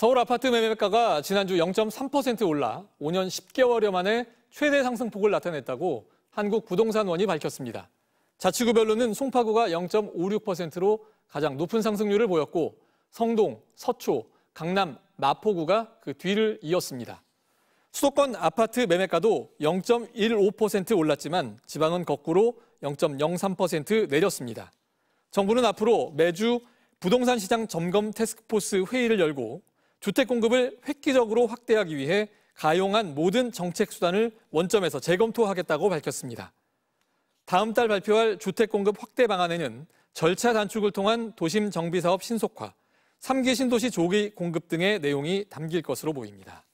서울 아파트 매매가가 지난주 0.3% 올라 5년 10개월여 만에 최대 상승폭을 나타냈다고 한국부동산원이 밝혔습니다. 자치구별로는 송파구가 0.56%로 가장 높은 상승률을 보였고 성동, 서초, 강남, 마포구가 그 뒤를 이었습니다. 수도권 아파트 매매가도 0.15% 올랐지만 지방은 거꾸로 0.03% 내렸습니다. 정부는 앞으로 매주 부동산 시장 점검 테스크포스 회의를 열고 주택 공급을 획기적으로 확대하기 위해 가용한 모든 정책 수단을 원점에서 재검토하겠다고 밝혔습니다. 다음 달 발표할 주택 공급 확대 방안에는 절차 단축을 통한 도심 정비 사업 신속화, 3기 신도시 조기 공급 등의 내용이 담길 것으로 보입니다.